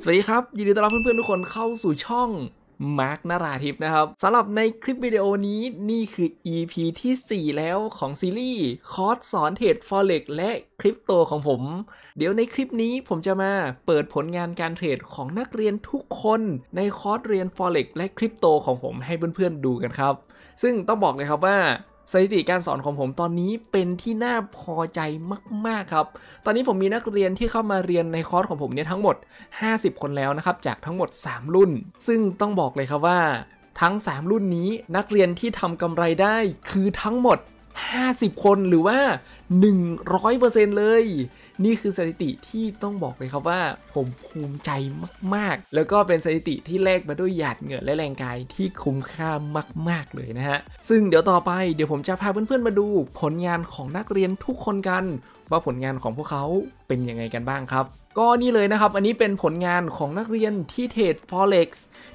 สวัสดีครับยินดีต้อนรับเพื่อนๆทุกคนเข้าสู่ช่องมาร์กนาราทิพนะครับสำหรับในคลิปวิดีโอนี้นี่คือ EP ที่ 4 แล้วของซีรีส์คอร์สสอนเทรด Forex และคริปโตของผม เดี๋ยวในคลิปนี้ผมจะมาเปิดผลงานการเทรดของนักเรียนทุกคนในคอร์สเรียน Forex และคริปโตของผมให้เพื่อนๆดูกันครับซึ่งต้องบอกเลยครับว่าสถิติการสอนของผมตอนนี้เป็นที่น่าพอใจมาก ๆครับ ตอนนี้ผมมีนักเรียนที่เข้ามาเรียนในคอร์สของผมเนี่ยทั้งหมด 50 คนแล้วนะครับจากทั้งหมด 3 รุ่น ซึ่งต้องบอกเลยครับว่า ทั้ง 3 รุ่นนี้ นักเรียนที่ทำกำไรได้คือทั้งหมด50 คนหรือว่า 100%เลย นี่คือสถิติที่ต้องบอกเลยครับว่า ผมภูมิใจมาก ๆ แล้วก็เป็นสถิติที่แลกมาด้วยหยาดเหงื่อและแรงกายที่คุ้มค่ามาก ๆเลยนะฮะ ซึ่งเดี๋ยวต่อไปเดี๋ยวผมจะพาเพื่อนๆมาดูผลงานของนักเรียนทุกคนกันว่าผลงานของพวกเขาเป็นยังไงกันบ้างครับก็นี่ เลยนะครับอันนี้เป็นผลงานของนักเรียนที่เทรด Forex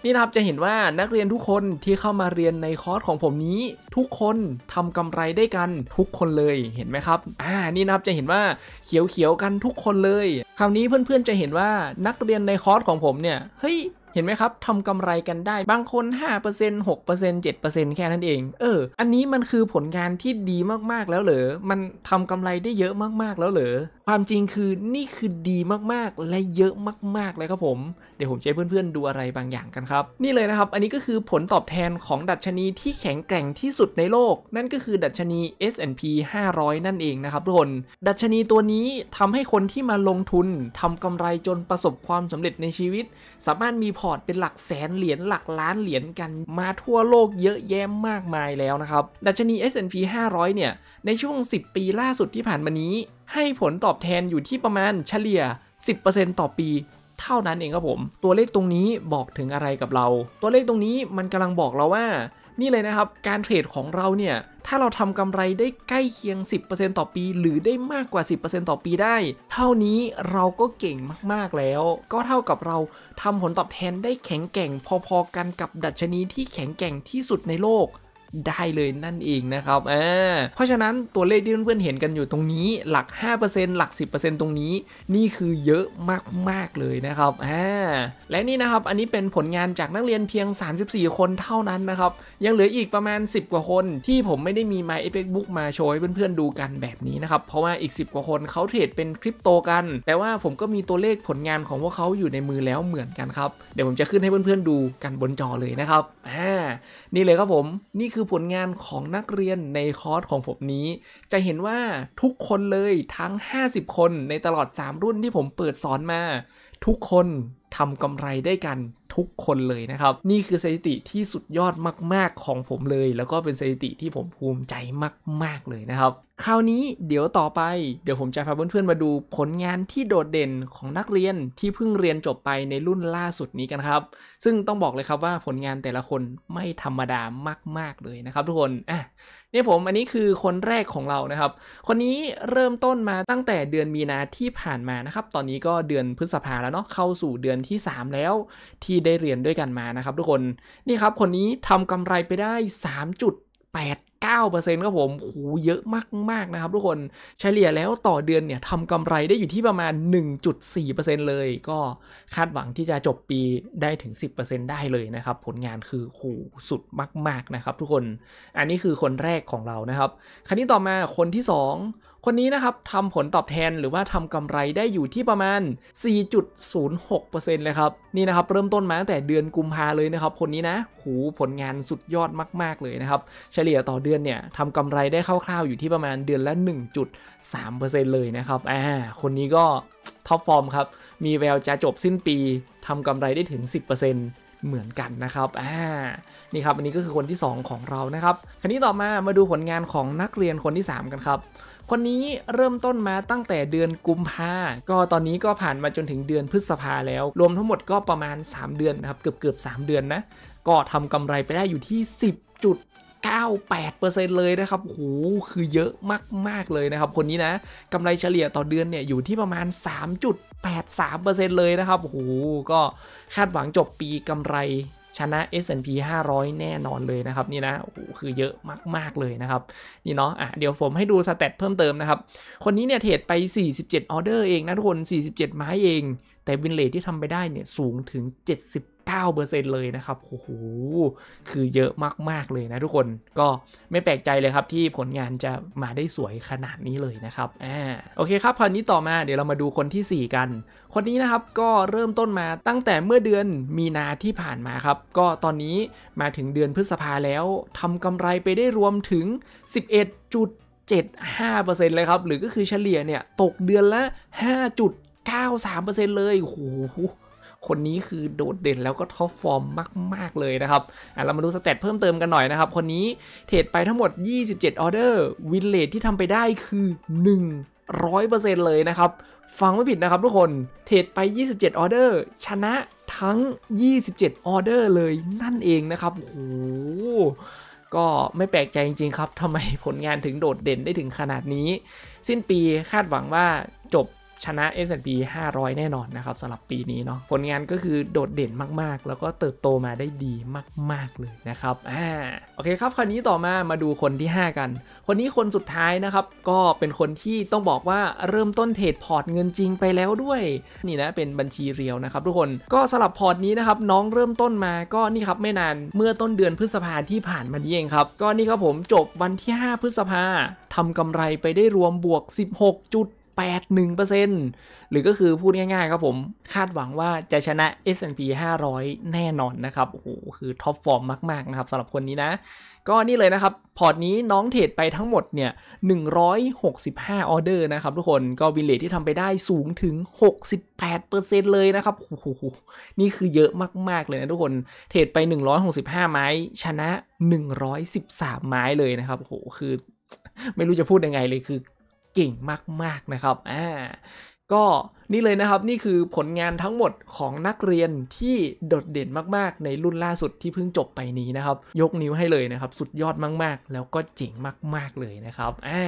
นี่นะครับ จะเห็นว่านักเรียนทุกคนที่เข้ามาเรียนในคอร์สของผมนี้ ทุกคนทำกำไรได้กันทุกคนเลยเห็นไหมครับ อ่านี่นะครับจะเห็นว่าเขียวเขียวกันทุกคนเลย คราวนี้เพื่อนๆจะเห็นว่านักเรียน ในคอร์สของผมเนี่ยเฮ้ยเห็นไหมครับทำกำไรกันได้บางคน 5% 6% 7%แค่นั้นเองเอออันนี้มันคือผลงานที่ดีมากๆแล้วเหรอมันทำกำไรได้เยอะมากๆแล้วเหรอความจริงคือนี่คือดีมากๆ และเยอะมาก ๆ เลยครับผม เดี๋ยวผมจะให้เพื่อนๆ ดูอะไรบางอย่างกันครับ นี่เลยนะครับ อันนี้ก็คือผลตอบแทนของดัชนีที่แข็งแกร่งที่สุดในโลก นั่นก็คือดัชนี S&P 500 นั่นเองนะครับทุกคนดัชนีตัวนี้ทำให้คนที่มาลงทุน ทำกำไรจนประสบความสำเร็จในชีวิต สามารถมีพอร์ตเป็นหลักแสนเหรียญหลักล้านเหรียญกันมาทั่วโลก เยอะแยะมากมายแล้วนะครับ ดัชนี S&P 500 เนี่ยในช่วง 10 ปีล่าสุดที่ผ่านมานี้ให้ผลตอบแทนอยู่ที่ประมาณเฉลี่ย 10%ต่อปี เท่านั้นเองครับผม ตัวเลขตรงนี้บอกถึงอะไรกับเรา ตัวเลขตรงนี้มันกำลังบอกเราว่า นี่เลยนะครับ การเทรดของเราเนี่ย ถ้าเราทำกำไรได้ใกล้เคียง 10%ต่อปี หรือได้มากกว่า 10%ต่อปีได้ เท่านี้เราก็เก่งมากๆแล้ว ก็เท่ากับเราทำผลตอบแทนได้แข็งแกร่งพอๆกันกับดัชนีที่แข็งแกร่งที่สุดในโลกได้เลยนั่นเองนะครับ อ่า เพราะฉะนั้นตัวเลขที่เพื่อนๆเห็นกันอยู่ตรงนี้หลัก 5%หลัก 10%ตรงนี้นี่คือเยอะมาก ๆ เลยนะครับ อ่า และนี่นะครับอันนี้เป็นผลงานจากนักเรียนเพียง 34 คนเท่านั้นนะครับ ยังเหลืออีกประมาณ 10 กว่าคนที่ผมไม่ได้มีมเอฟเฟ c บุ๊กมาโชว์ให้เพื่อนๆดูกันแบบนี้นะครับ เพราะว่าอีก 10 กว่าคนเขาเทรดเป็นคริปโตกัน แต่ว่าผมก็มีตัวเลขผลงานของพวกเขาอยู่ในมือแล้วเหมือนกันครับเดี๋ยวผมจะขึ้นให้เพื่อนๆดูกันบนจอเลยนะครับอ่า นี่เลยครับผมนี่คือือผลงานของนักเรียนในคอร์สของผมนี้ จะเห็นว่าทุกคนเลยทั้ง 50 คนในตลอด 3 รุ่นที่ผมเปิดสอนมา ทุกคนทำกำไรได้กันทุกคนเลยนะครับ นี่คือสถิติที่สุดยอดมาก ๆ ของผมเลย แล้วก็เป็นสถิติที่ผมภูมิใจมาก ๆเลยนะครับ คราวนี้เดี๋ยวต่อไปเดี๋ยวผมจะพาเพื่อนๆ มาดูผลงานที่โดดเด่นของนักเรียนที่เพิ่งเรียนจบไปในรุ่นล่าสุดนี้กันครับซึ่งต้องบอกเลยครับว่าผลงานแต่ละคนไม่ธรรมดามาก ๆเลยนะครับ ทุกคนอ่ะนี่ผมอันนี้คือคนแรกของเรานะครับ คนนี้เริ่มต้นมาตั้งแต่เดือนมีนาที่ผ่านมานะครับตอนนี้ก็เดือนพฤษภาแล้วเนาะเข้าสู่เดือนที่ 3 แล้วที่ได้เรียนด้วยกันมานะครับ ทุกคนนี่ครับคนนี้ทำกำไรไปได้ 3.8 9%ครับผมหูเยอะมาก ๆนะครับ ทุกคนเฉลี่ยแล้วต่อเดือนเนี่ยทำกำไรได้อยู่ที่ประมาณ 1.4%เลย ก็คาดหวังที่จะจบปีได้ถึง 10%ได้เลยนะครับผลงานคือหูสุดมากๆนะครับ ทุกคน อันนี้คือคนแรกของเรานะครับ ครั้นี้ต่อมาคนที่ 2คนนี้นะครับทำผลตอบแทนหรือว่าทำกำไรได้อยู่ที่ประมาณ 4.06%เลยครับ นี่นะครับ เริ่มต้นมาตั้งแต่เดือนกุมภาเลยนะครับ คนนี้นะหูผลงานสุดยอดมาก ๆ เลยนะครับเฉลี่ยต่อเดือนเนี่ยทำกำไรได้คร่าวๆอยู่ที่ประมาณเดือนละ 1.3%เลยนะครับอ่าคนนี้ก็ท็อปฟอร์มครับ มีแววจะจบสิ้นปีทำกำไรได้ถึง 10%เหมือนกันนะครับอ่านี่ครับ อันนี้ก็คือคนที่ 2 ของเรานะครับคราวนี้ต่อมามาดูผลงานของนักเรียนคนที่ 3 กันครับคนนี้เริ่มต้นมาตั้งแต่เดือนกุมภาก็ตอนนี้ก็ผ่านมาจนถึงเดือนพฤษภาแล้ว รวมทั้งหมดก็ประมาณ 3 เดือนนะครับเกือบเกือบ3เดือนนะ ก็ทำกำไรไปได้อยู่ที่ 10จุด98%เลยนะครับโหคือเยอะมาก ๆเลยนะครับคนนี้นะกำไรเฉลี่ยต่อเดือนเนี่ยอยู่ที่ประมาณ 3.83%เลยนะครับโหก็คาดหวังจบปีกำไรชนะ S&P 500 แน่นอนเลยนะครับ นี่นะโอ้โหคือเยอะมาก ๆ เลยนะครับนี่เนาะอ่ะเดี๋ยวผมให้ดูสเตตเพิ่มเติมนะครับ คนนี้เนี่ย เทรดไป 47 ออเดอร์เองนะ ทุกคน 47 ไม้เอง แต่วินเลทที่ทำไปได้เนี่ย สูงถึง 70 9%เลยนะครับ โอ้โห คือเยอะมาก ๆเลยนะทุกคน ก็ไม่แปลกใจเลยครับที่ผลงานจะมาได้สวยขนาดนี้เลยนะครับอ่าโอเคครับคราวนี้ต่อมาเดี๋ยวเรามาดูคนที่ 4 กัน คนนี้นะครับ ก็เริ่มต้นมาตั้งแต่เมื่อเดือนมีนาที่ผ่านมาครับ ก็ตอนนี้มาถึงเดือนพฤษภาแล้วทำกำไรไปได้รวมถึง 11.75%เลยครับ หรือก็คือเฉลี่ยเนี่ยตกเดือนละ5.93%เลย โอ้โหคนนี้คือโดดเด่นแล้วก็ท็อปฟอร์มมาก ๆ เลยนะครับ เรามาดูสเตตเพิ่มเติม กันหน่อยนะครับ คนนี้เทรดไปทั้งหมด 27ออเดอร์ วินเลทที่ทำไปได้คือ 100%เลยนะครับ ฟังไม่ผิดนะครับทุกคนเทรดไป27ออเดอร์ ชนะทั้ง 27ออเดอร์เลยนั่นเองนะครับ โอ้ก็ไม่แปลกใจจริงๆ ครับทำไมผลงานถึงโดดเด่นได้ถึงขนาดนี้ สิ้นปีคาดหวังว่าจบชนะ S&P 500 แน่นอนนะครับสำหรับปีนี้เนาะผลงานก็คือโดดเด่นมากๆ แล้วก็เติบโตมาได้ดีมาก ๆเลยนะครับอ่าโอเคครับ คราวนี้ต่อมามาดูคนที่ 5 กัน คนนี้คนสุดท้ายนะครับก็เป็นคนที่ต้องบอกว่าเริ่มต้นเทรดพอร์ตเงินจริงไปแล้วด้วย นี่นะเป็นบัญชีเรียวนะครับทุกคนก็สำหรับพอร์ตนี้นะครับ น้องเริ่มต้นมาก็นี่ครับไม่นานเมื่อต้นเดือนพฤษภาที่ผ่านมานี้เองครับก็นี่ครับผมจบวันที่ 5 พฤษภาทำกำไรไปได้รวมบวก16.8 81%หรือก็คือพูดง่ายๆครับผมคาดหวังว่าจะชนะ S&P 500 แน่นอนนะครับโอ้โหคือท็อปฟอร์มมากๆนะครับสำหรับคนนี้นะ ก็นี่เลยนะครับพอร์ตนี้น้องเทรดไปทั้งหมดเนี่ย165ออเดอร์นะครับทุกคน ก็วินเลทที่ทำไปได้สูงถึง 68%เลยนะครับโอ้โหนี่คือเยอะมากๆเลยนะทุกคนเทรดไป 165 ไม้ชนะ 113 ไม้เลยนะครับโอ้โห คือไม่รู้จะพูดยังไงเลยคือเก่งมากๆนะครับอ่าก็นี่เลยนะครับ นี่คือผลงานทั้งหมดของนักเรียนที่โดดเด่นมาก ๆ ในรุ่นล่าสุดที่เพิ่งจบไปนี้นะครับ ยกนิ้วให้เลยนะครับ สุดยอดมาก ๆ แล้วก็เจ๋งมาก ๆเลยนะครับอ่า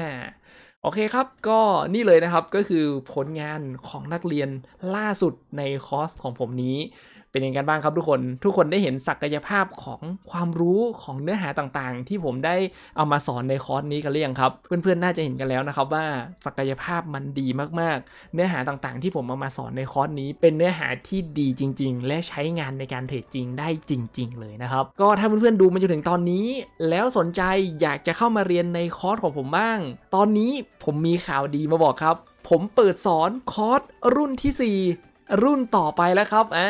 โอเคครับ ก็นี่เลยนะครับ ก็คือผลงานของนักเรียนล่าสุดในคอร์สของผมนี้เป็นยังไงบ้างครับทุกคน ทุกคนได้เห็นศักยภาพของความรู้ของเนื้อหาต่างๆ ที่ผมได้เอามาสอนในคอร์สนี้กันหรือยังครับ เพื่อนๆ น่าจะเห็นกันแล้วนะครับว่าศักยภาพมันดีมากๆ เนื้อหาต่างๆ ที่ผมเอามาสอนในคอร์สนี้เป็นเนื้อหาที่ดีจริงๆ และใช้งานในการเทรดจริงได้จริงๆเลยนะครับก็ถ้าเพื่อนๆดูมาจนถึงตอนนี้ แล้วสนใจอยากจะเข้ามาเรียนในคอร์สของผมบ้าง ตอนนี้ผมมีข่าวดีมาบอกครับ ผมเปิดสอนคอร์สรุ่นที่ 4รุ่นต่อไปแล้วครับ อ่า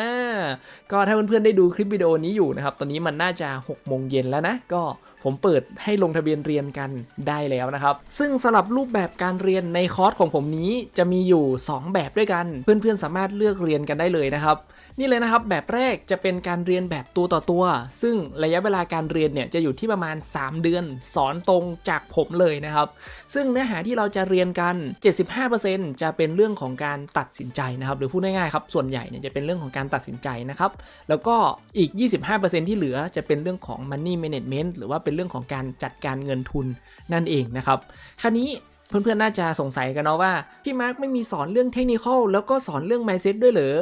ก็ถ้าเพื่อนๆ ได้ดูคลิปวิดีโอนี้อยู่นะครับ ตอนนี้มันน่าจะ6โมงเย็นแล้วนะ ก็ผมเปิดให้ลงทะเบียนเรียนกันได้แล้วนะครับ ซึ่งสำหรับรูปแบบการเรียนในคอร์สของผมนี้จะมีอยู่ 2 แบบด้วยกัน เพื่อนๆ สามารถเลือกเรียนกันได้เลยนะครับนี่เลยนะครับแบบแรกจะเป็นการเรียนแบบตัวต่อตัว ซึ่งระยะเวลาการเรียนเนี่ยจะอยู่ที่ประมาณ 3 เดือนสอนตรงจากผมเลยนะครับซึ่งเนื้อหาที่เราจะเรียนกัน 75%จะเป็นเรื่องของการตัดสินใจนะครับ หรือพูดง่ายๆครับส่วนใหญ่เนี่ยจะเป็นเรื่องของการตัดสินใจนะครับแล้วก็อีก 25%ที่เหลือจะเป็นเรื่องของ money management หรือว่าเป็นเรื่องของการจัดการเงินทุนนั่นเองนะครับคาวนี้เพื่อนๆ น่าจะสงสัยกันเนาะว่าพี่มาร์คไม่มีสอนเรื่องเทคนิคแล้วก็สอนเรื่องไมซ์เซ็ด้วยเหรอ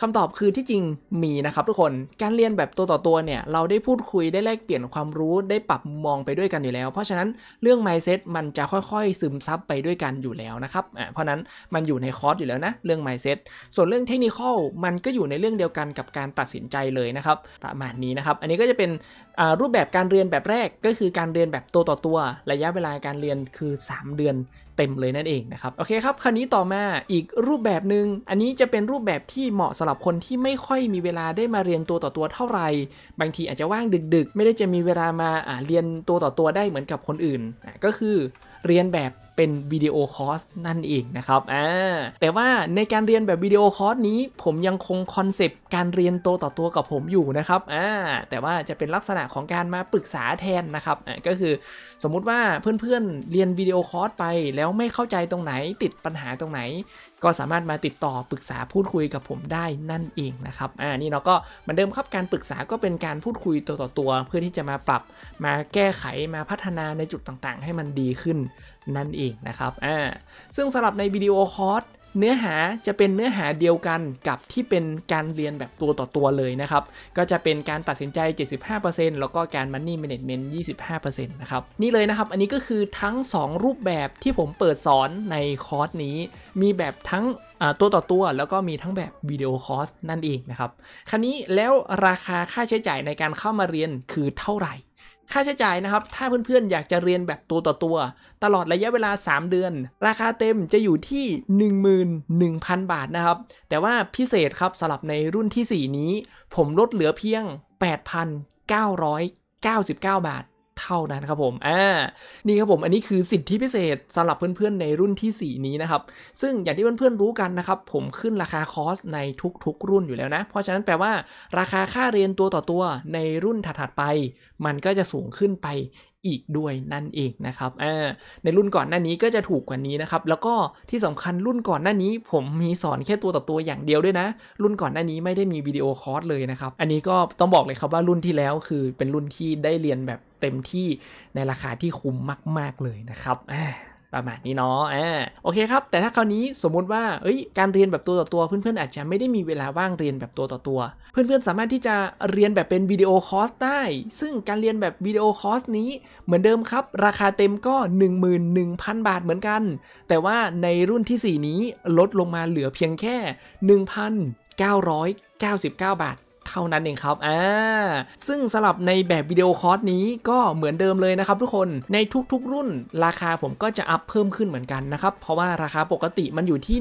คำตอบคือที่จริงมีนะครับทุกคนการเรียนแบบตัวต่อตัวเนี่ยเราได้พูดคุยได้แลกเปลี่ยนความรู้ได้ปรับมองไปด้วยกันอยู่แล้ว เพราะฉะนั้นเรื่องมซ์เซ็ t มันจะค่อยๆซึมซับไปด้วยกันอยู่แล้วนะครับอ่เพราะนั้นมันอยู่ในคอร์สอยู่แล้วนะ เรื่องมซ์เซ็ t ส่วนเรื่องเทคนิค มันก็อยู่ในเรื่องเดียวกันกับการตัดสินใจเลยนะครับประมาณนี้นะครับอันนี้ก็จะเป็นรูปแบบการเรียนแบบแรกก็คือการเรียนแบบตัวต่อตัว ระยะเวลาการเรียนคือ 3 เดือนเต็มเลยนั่นเองนะครับ โอเคครับคราวนี้ต่อมาอีกรูปแบบหนึง่งอันนี้จะเป็นรูปแบบที่เหมาะสำหรับคนที่ไม่ค่อยมีเวลาได้มาเรียนตัวต่อตัวเท่าไหร่ บางทีอาจจะว่างดึก ๆ ไม่ได้จะมีเวลามาเรียนตัวต่อตัวได้เหมือนกับคนอื่น ก็คือเรียนแบบเป็นวิดีโอคอร์สนั่นเองนะครับอ่าแต่ว่าในการเรียนแบบวิดีโอคอร์สนี้ ผมยังคงคอนเซปต์การเรียนตัวต่อตัวกับผมอยู่นะครับอ่าแต่ว่าจะเป็นลักษณะของการมาปรึกษาแทนนะครับอ่าก็คือสมมุติว่าเพื่อนๆเรียนวิดีโอคอร์สไปแล้วไม่เข้าใจตรงไหน ติดปัญหาตรงไหนก็สามารถมาติดต่อปรึกษาพูดคุยกับผมได้นั่นเองนะครับ อ่า นี่เราก็เหมือนเดิมครับการปรึกษาก็เป็นการพูดคุยตัวต่อตัว เพื่อที่จะมาปรับมาแก้ไขมาพัฒนาในจุดต่างๆให้มันดีขึ้นนั่นเองนะครับ อ่า ซึ่งสำหรับในวิดีโอคอร์สเนื้อหาจะเป็นเนื้อหาเดียวกันกับที่เป็นการเรียนแบบตัวต่อตัวเลยนะครับ ก็จะเป็นการตัดสินใจ 75%แล้วก็การ Money Management 25%นะครับ นี่เลยนะครับอันนี้ก็คือทั้ง 2 รูปแบบที่ผมเปิดสอนในคอร์สนี้ มีแบบทั้งตัวต่อตัว แล้วก็มีทั้งแบบวิดีโอคอร์สนั่นเองนะครับคราวนี้แล้วราคาค่าใช้จ่ายในการเข้ามาเรียนคือเท่าไหร่ค่าใช้จ่ายนะครับ ถ้าเพื่อนๆอยากจะเรียนแบบตัวต่อตัวตลอดระยะเวลา 3 เดือน ราคาเต็มจะอยู่ที่ 11,000 บาทนะครับ แต่ว่าพิเศษครับสำหรับในรุ่นที่ 4 นี้ ผมลดเหลือเพียง 8,999 บาทเท่านั้นครับผมอ่านี่ครับผม อันนี้คือสิทธิพิเศษสำหรับเพื่อน ๆ ในรุ่นที่ 4 นี้นะครับ ซึ่งอย่างที่เพื่อน ๆ รู้กันนะครับ ผมขึ้นราคาคอร์สในทุก ๆ รุ่นอยู่แล้วนะ เพราะฉะนั้นแปลว่าราคาค่าเรียนตัวต่อตัวในรุ่นถัดๆไป มันก็จะสูงขึ้นไปอีกด้วยนั่นเองนะครับในรุ่นก่อนหน้านี้ก็จะถูกกว่านี้นะครับ แล้วก็ที่สำคัญรุ่นก่อนหน้านี้ ผมมีสอนแค่ตัวต่อตัวอย่างเดียวด้วยนะ รุ่นก่อนหน้านี้ไม่ได้มีวิดีโอคอร์สเลยนะครับ อันนี้ก็ต้องบอกเลยครับว่ารุ่นที่แล้วคือเป็นรุ่นที่ได้เรียนแบบเต็มที่ในราคาที่คุ้มมากๆ เลยนะครับประมาณนี้เนาะอ่าโอเคครับ แต่ถ้าคราวนี้สมมุติว่าเอ้ย การเรียนแบบตัวต่อตัว เพื่อนๆ อาจจะไม่ได้มีเวลาว่างเรียนแบบตัวต่อตัว เพื่อนๆสามารถที่จะเรียนแบบเป็นวิดีโอคอร์สได้ ซึ่งการเรียนแบบวิดีโอคอร์สนี้ เหมือนเดิมครับ ราคาเต็มก็ 11,000 บาทเหมือนกัน แต่ว่าในรุ่นที่ 4นี้ลดลงมาเหลือเพียงแค่1,999 บาทเท่านั้นเองครับอ่า ซึ่งสำหรับในแบบวิดีโอคอร์สนี้ก็เหมือนเดิมเลยนะครับทุกคน ในทุกๆรุ่น ราคาผมก็จะอัพเพิ่มขึ้นเหมือนกันนะครับ เพราะว่าราคาปกติมันอยู่ที่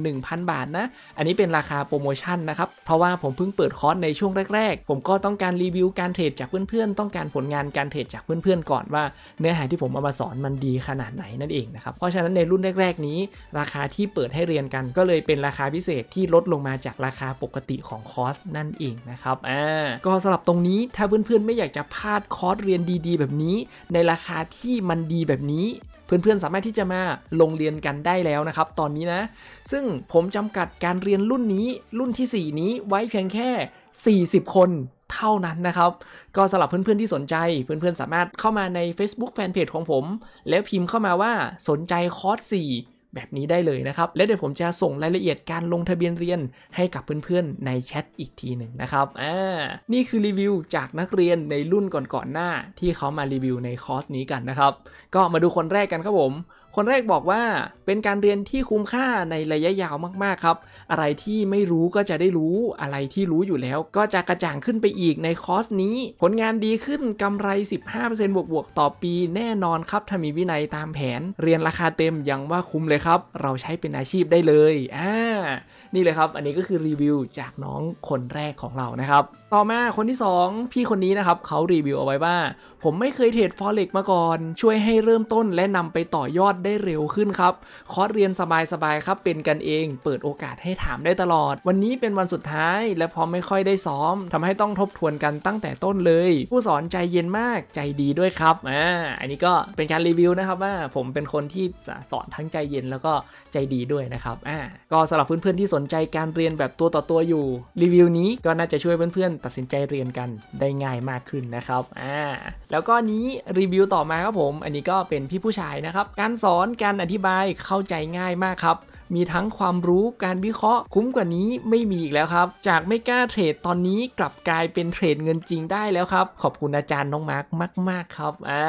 11,000 บาทนะ อันนี้เป็นราคาโปรโมชั่นนะครับ เพราะว่าผมเพิ่งเปิดคอร์สในช่วงแรกๆ ผมก็ต้องการรีวิวการเทรดจากเพื่อนๆ ต้องการผลงานการเทรดจากเพื่อนๆ ก่อนว่าเนื้อหาที่ผมเอามาสอนมันดีขนาดไหนนั่นเองนะครับ เพราะฉะนั้นในรุ่นแรก ๆ นี้ ราคาที่เปิดให้เรียนกัน ก็เลยเป็นราคาพิเศษที่ลดลงมาจากราคาปกติของคอร์สนั่นเองนะครับ อ่า ก็สำหรับตรงนี้ ถ้าเพื่อนๆ ไม่อยากจะพลาดคอร์สเรียนดีๆ แบบนี้ ในราคาที่มันดีแบบนี้ เพื่อนๆ สามารถที่จะมาลงเรียนกันได้แล้วนะครับ ตอนนี้นะ ซึ่งผมจำกัดการเรียนรุ่นนี้ รุ่นที่ 4 นี้ไว้เพียงแค่ 40 คนเท่านั้นนะครับ ก็สำหรับเพื่อนๆ ที่สนใจ เพื่อนๆ สามารถเข้ามาใน Facebook Fanpage ของผม แล้วพิมพ์เข้ามาว่าสนใจคอร์ส4แบบนี้ได้เลยนะครับ และเดี๋ยวผมจะส่งรายละเอียดการลงทะเบียนเรียนให้กับเพื่อนๆในแชทอีกทีหนึ่งนะครับอ่านี่คือรีวิวจากนักเรียนในรุ่นก่อนๆหน้า ที่เขามารีวิวในคอร์สนี้กันนะครับ ก็มาดูคนแรกกันครับผมคนแรกบอกว่าเป็นการเรียนที่คุ้มค่าในระยะยาวมากๆครับ อะไรที่ไม่รู้ก็จะได้รู้อะไรที่รู้อยู่แล้วก็จะกระจ่างขึ้นไปอีกในคอร์สนี้ ผลงานดีขึ้นกำไร 15%บวกๆต่อปีแน่นอนครับถ้ามีวินัยตามแผน เรียนราคาเต็มยังว่าคุ้มเลยครับ เราใช้เป็นอาชีพได้เลยอ่านี่เลยครับ อันนี้ก็คือรีวิวจากน้องคนแรกของเรานะครับ ต่อมาคนที่ 2 พี่คนนี้นะครับเขารีวิวเอาไว้ว่า ผมไม่เคยเทรดฟอเร็กมาก่อน ช่วยให้เริ่มต้นและนำไปต่อยอดได้เร็วขึ้นครับ คอร์สเรียนสบายๆครับเป็นกันเอง เปิดโอกาสให้ถามได้ตลอด วันนี้เป็นวันสุดท้าย และพอไม่ค่อยได้ซ้อมทำให้ต้องทบทวนกันตั้งแต่ต้นเลย ผู้สอนใจเย็นมากใจดีด้วยครับอ่าอันนี้ก็เป็นการรีวิวนะครับว่าผมเป็นคนที่สอนทั้งใจเย็นแล้วก็ใจดีด้วยนะครับอ่าก็สำหรับเพื่อนๆที่สนนใจการเรียนแบบตัวต่อตัวอยู่ รีวิวนี้ก็น่าจะช่วยเพื่อนๆตัดสินใจเรียนกันได้ง่ายมากขึ้นนะครับอ่าแล้วก็นี้รีวิวต่อมาครับผม อันนี้ก็เป็นพี่ผู้ชายนะครับ การสอนการอธิบายเข้าใจง่ายมากครับมีทั้งความรู้การวิเคราะห์คุ้มกว่านี้ไม่มีอีกแล้วครับ จากไม่กล้าเทรดตอนนี้กลับกลายเป็นเทรดเงินจริงได้แล้วครับ ขอบคุณอาจารย์น้องมาร์กมาก ๆครับอ่า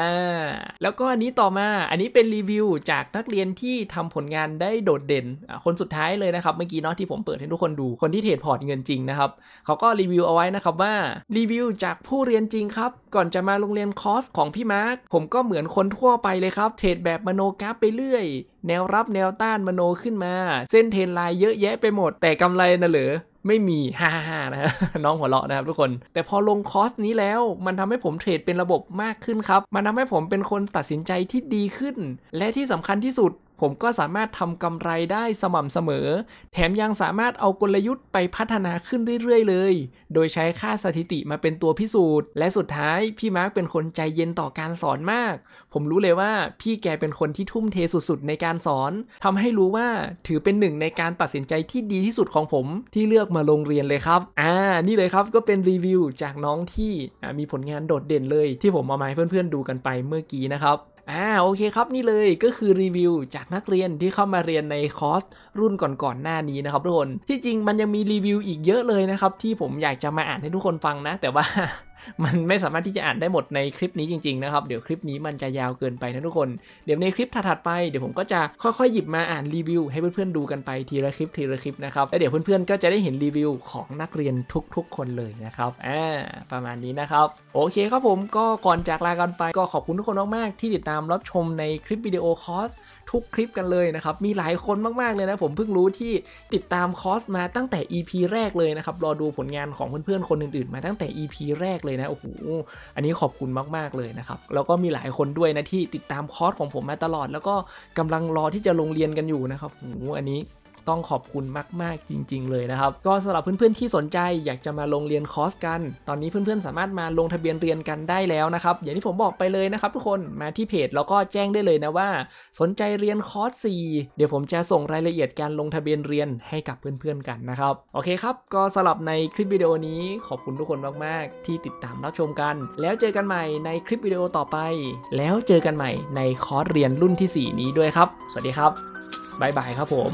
แล้วก็อันนี้ต่อมาอันนี้เป็นรีวิวจากนักเรียนที่ทำผลงานได้โดดเด่น คนสุดท้ายเลยนะครับเมื่อกี้เนาะที่ผมเปิดให้ทุกคนดูคนที่เทรดพอร์ตเงินจริงนะครับเขาก็รีวิวเอาไว้นะครับว่ารีวิวจากผู้เรียนจริงครับ ก่อนจะมาโรงเรียนคอร์สของพี่มาร์กผมก็เหมือนคนทั่วไปเลยครับเทรดแบบมโนกราฟไปเรื่อยแนวรับแนวต้านมโนขึ้นมาเส้นเทนไลน์เยอะแยะไปหมด แต่กำไรนะเหรอไม่มีฮ่าฮ่านะฮะน้องหัวเราะนะครับทุกคน แต่พอลงคอ์สนี้แล้ว มันทำให้ผมเทรดเป็นระบบมากขึ้นครับ มันทาให้ผมเป็นคนตัดสินใจที่ดีขึ้น และที่สำคัญที่สุดผมก็สามารถทำกำไรได้สม่ำเสมอ แถมยังสามารถเอากลยุทธ์ไปพัฒนาขึ้นเรื่อยๆ เลย โดยใช้ค่าสถิติมาเป็นตัวพิสูจน์และสุดท้ายพี่มาร์กเป็นคนใจเย็นต่อการสอนมาก ผมรู้เลยว่าพี่แกเป็นคนที่ทุ่มเทสุดๆในการสอนทำให้รู้ว่าถือเป็นหนึ่งในการตัดสินใจที่ดีที่สุดของผมที่เลือกมาโรงเรียนเลยครับ อ่านี่เลยครับก็เป็นรีวิวจากน้องที่มีผลงานโดดเด่นเลยที่ผมเอามาให้เพื่อนๆดูกันไปเมื่อกี้นะครับอ่าโอเคครับนี่เลยก็คือรีวิวจากนักเรียนที่เข้ามาเรียนในคอร์สรุ่นก่อนๆหน้านี้นะครับทุกคนที่จริงมันยังมีรีวิวอีกเยอะเลยนะครับที่ผมอยากจะมาอ่านให้ทุกคนฟังนะแต่ว่ามันไม่สามารถที่จะอ่านได้หมดในคลิปนี้จริงๆนะครับ เดี๋ยวคลิปนี้มันจะยาวเกินไปนะทุกคน เดี๋ยวในคลิปถัดไปเดี๋ยวผมก็จะค่อยๆ หยิบมาอ่านรีวิวให้เพื่อนๆ ดูกันไปทีละคลิปทีละคลิปนะครับแล้วเดี๋ยวเพื่อนๆก็จะได้เห็นรีวิวของนักเรียนทุกๆ คนเลยนะครับอ่าประมาณนี้นะครับโอเคครับผมก็ก่อนจากลากันไปก็ขอบคุณทุกคนมากๆที่ติดตามรับชมในคลิปวิดีโอคอร์สทุกคลิปกันเลยนะครับ มีหลายคนมากๆเลยนะผมเพิ่งรู้ที่ติดตามคอร์สมาตั้งแต่ EP แรกเลยนะครับ รอดูผลงานของเพื่อนๆคนอื่น ๆ มาตั้งแต่ EP แรกเลยนะ โอ้โห อันนี้ขอบคุณมากๆเลยนะครับ แล้วก็มีหลายคนด้วยนะที่ติดตามคอร์สของผมมาตลอด แล้วก็กำลังรอที่จะลงเรียนกันอยู่นะครับ โอ้โห อันนี้ต้องขอบคุณมาก ๆจริงๆเลยนะครับ ก็สำหรับเพื่อนๆที่สนใจ อยากจะมาลงเรียนคอร์ส กัน ตอนนี้เพื่อนๆ สามารถมาลงทะเบียนเรียนกันได้แล้วนะครับอย่างที่ผมบอกไปเลยนะครับ ทุกคน มาที่เพจแล้วก็แจ้งได้เลยนะว่า สนใจเรียนคอร์ส4เดี๋ยวผมจะส่งรายละเอียดการลงทะเบียนเรียนให้กับเพื่อนๆ กันนะครับ โอเคครับ ก็สำหรับในคลิปวิดีโอนี้ขอบคุณทุกคนมากๆที่ติดตามรับชมกัน แล้วเจอกันใหม่ในคลิปวิดีโอต่อไป แล้วเจอกันใหม่ในคอร์สเรียนรุ่นที่ 4 นี้ด้วยครับ สวัสดีครับบ๊ายบายครับผม